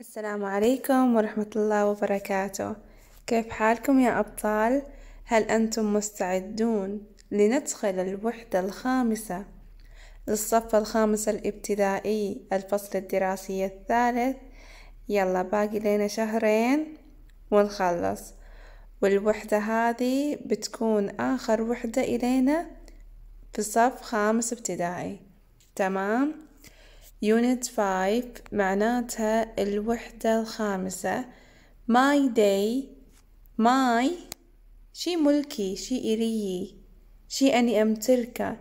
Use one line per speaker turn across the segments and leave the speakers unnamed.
السلام عليكم ورحمة الله وبركاته كيف حالكم يا أبطال؟ هل أنتم مستعدون لندخل الوحدة الخامسة للصف الخامس الابتدائي الفصل الدراسي الثالث يلا باقي لنا شهرين ونخلص والوحدة هذه بتكون آخر وحدة إلينا في صف خامس ابتدائي تمام؟ unit 5 معناتها الوحدة الخامسة my day my شي ملكي شي إلي شي أني أمتلكه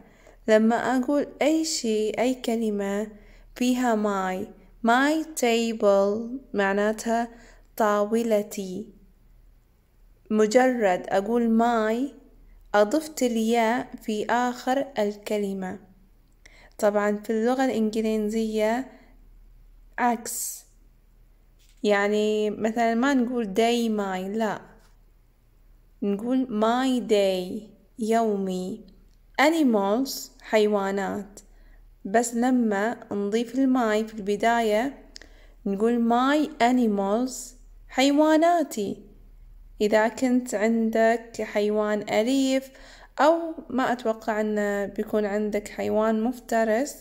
لما أقول أي شي أي كلمة فيها my my table معناتها طاولتي مجرد أقول my أضفت الياء في آخر الكلمة طبعا في اللغة الإنجليزية عكس يعني مثلا ما نقول day my لا نقول my day يومي animals حيوانات بس لما نضيف الماي في البداية نقول my animals حيواناتي إذا كنت عندك حيوان أليف أو ما أتوقع أنه بيكون عندك حيوان مفترس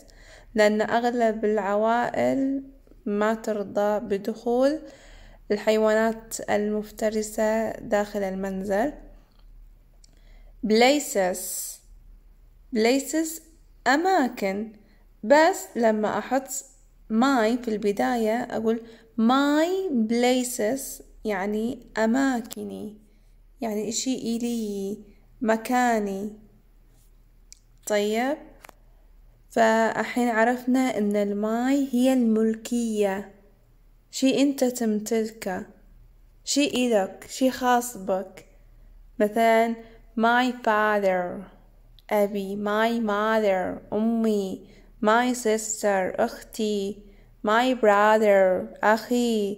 لأن أغلب العوائل ما ترضى بدخول الحيوانات المفترسة داخل المنزل بليسس بليسس أماكن بس لما أحط ماي في البداية أقول ماي بليسس يعني أماكني يعني إشي إلي مكاني طيب فالحين عرفنا ان الماي هي الملكية شي انت تمتلكه شي إلك شي خاص بك مثلا my father أبي my mother أمي my sister أختي my brother أخي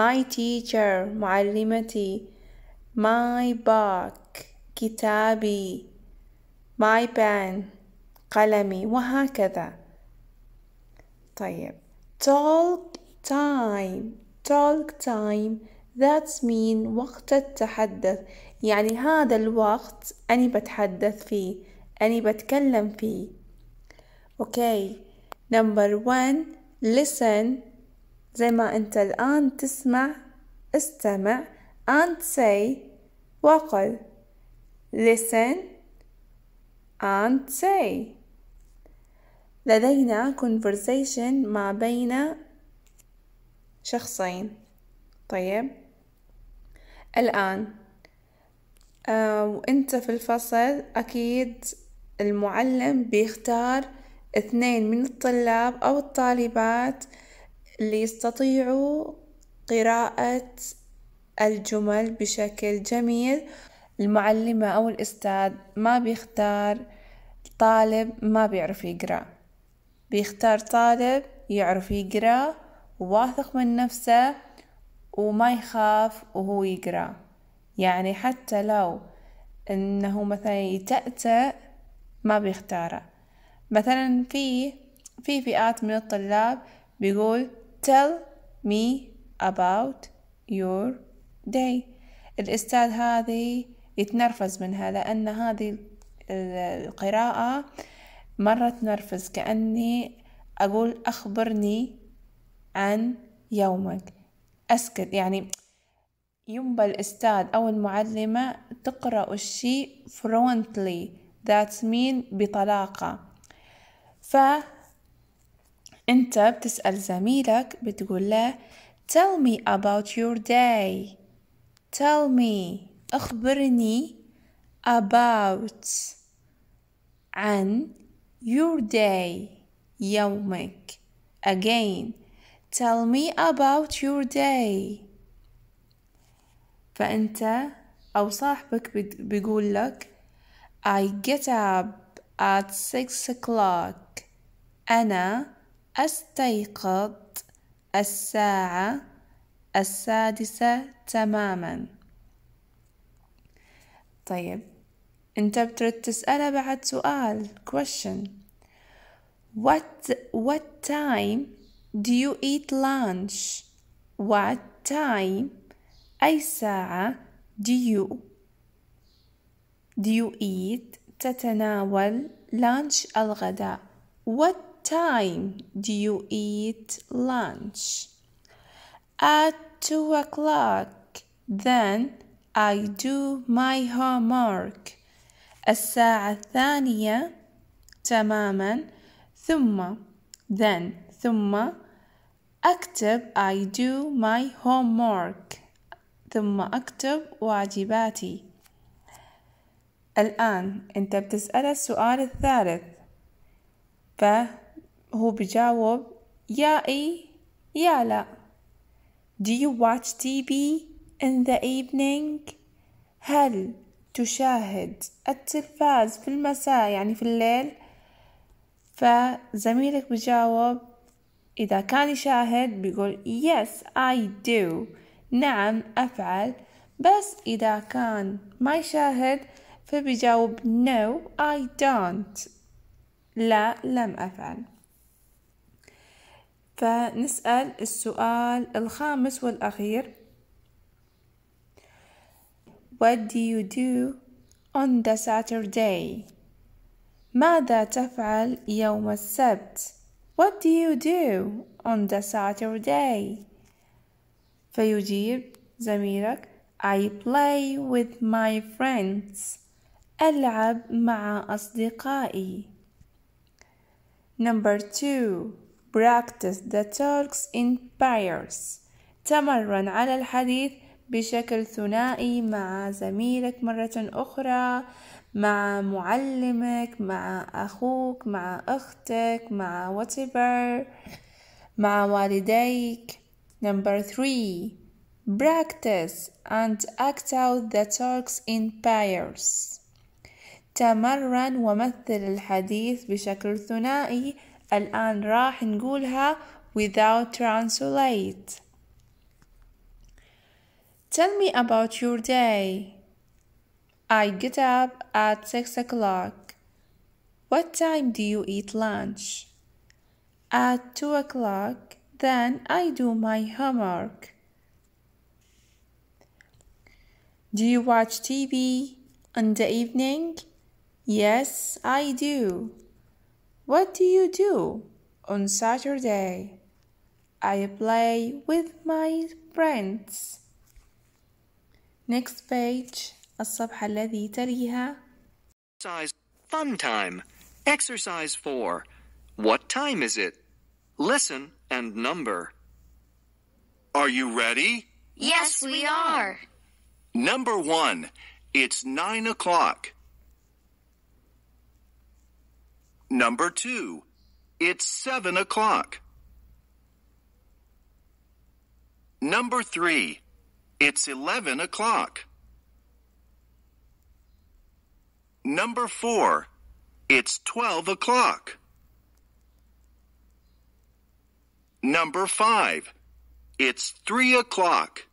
my teacher معلمتي my back كتابي my pen قلمي وهكذا طيب talk time talk time that mean وقت التحدث يعني هذا الوقت أني بتحدث فيه أني بتكلم فيه okay. نمبر one listen زي ما أنت الآن تسمع استمع and say وقل listen and say لدينا conversation ما بين شخصين طيب الآن آه وانت في الفصل أكيد المعلم بيختار اثنين من الطلاب أو الطالبات اللي يستطيعوا قراءة الجمل بشكل جميل المعلمة أو الأستاذ ما بيختار طالب ما بيعرف يقرأ بيختار طالب يعرف يقرأ وواثق من نفسه وما يخاف وهو يقرأ يعني حتى لو انه مثلا يتأتأ ما بيختاره مثلا في في فئات من الطلاب بيقول tell me about your day الأستاذ هذه يتنرفز منها لأن هذه القراءة مرة تنرفز كأني أقول أخبرني عن يومك أسكت يعني ينبى الأستاذ أو المعلمة تقرأ الشيء فرونتلي ذات مين بطلاقة ف أنت بتسأل زميلك بتقول له tell me about your day tell me أخبرني about عن your day يومك again tell me about your day فأنت أو صاحبك بيقول لك I get up at six o'clock أنا أستيقظ الساعة السادسة تماماً طيب انت بترد تسأله بعد سؤال question what what time do you eat lunch what time أي ساعة do you do you eat تتناول lunch الغداء what time do you eat lunch at two o'clock then I do my homework الساعة الثانية تماما ثم then ثم أكتب I do my homework ثم أكتب واجباتي الآن أنت بتسأله السؤال الثالث فهو بجاوب يا إي يا لا Do you watch TV? in the evening هل تشاهد التلفاز في المساء يعني في الليل فزميلك بجاوب إذا كان يشاهد بيقول yes I do نعم أفعل بس إذا كان ما يشاهد فبيجاوب no I don't لا لم أفعل فنسأل السؤال الخامس والأخير What do you do on the Saturday? ماذا تفعل يوم السبت؟ What do you do on the Saturday? فيجيب زميلك I play with my friends. ألعب مع أصدقائي. Number two, practice the talks in pairs. تمرن على الحديث بشكل ثنائي مع زميلك مرة أخرى مع معلمك مع أخوك مع أختك مع whatever مع والديك number three practice and act out the talks in pairs تمرن ومثل الحديث بشكل ثنائي الآن راح نقولها without translate Tell me about your day. I get up at 6 o'clock. What time do you eat lunch? At 2 o'clock. Then I do my homework. Do you watch TV in the evening? Yes, I do. What do you do on Saturday? I play with my friends. Next page الصفحة الذي تليها
Size Fun time. Exercise 4. What time is it? Listen and number. Are you ready?
Yes, we are.
Number 1. It's 9 o'clock. Number 2. It's 7 o'clock. Number 3. It's 11 o'clock. Number 4. It's 12 o'clock. Number 5. It's 3 o'clock.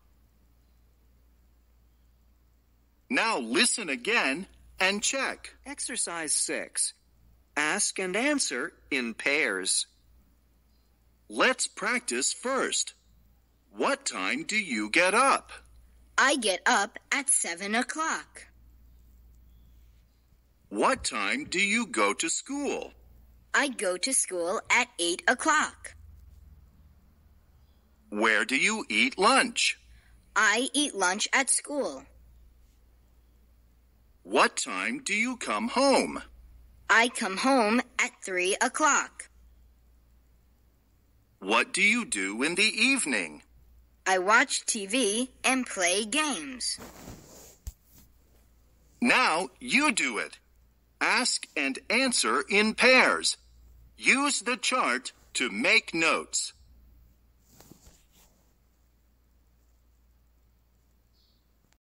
Now listen again and check. Exercise 6. Ask and answer in pairs. Let's practice first. What time do you get up?
I get up at seven o'clock.
What time do you go to school?
I go to school at eight o'clock.
Where do you eat lunch?
I eat lunch at school.
What time do you come home? I come home
at three o'clock.
What do you do in the evening?
I watch TV and play games.
Now you do it. Ask and answer in pairs. Use the chart to make notes.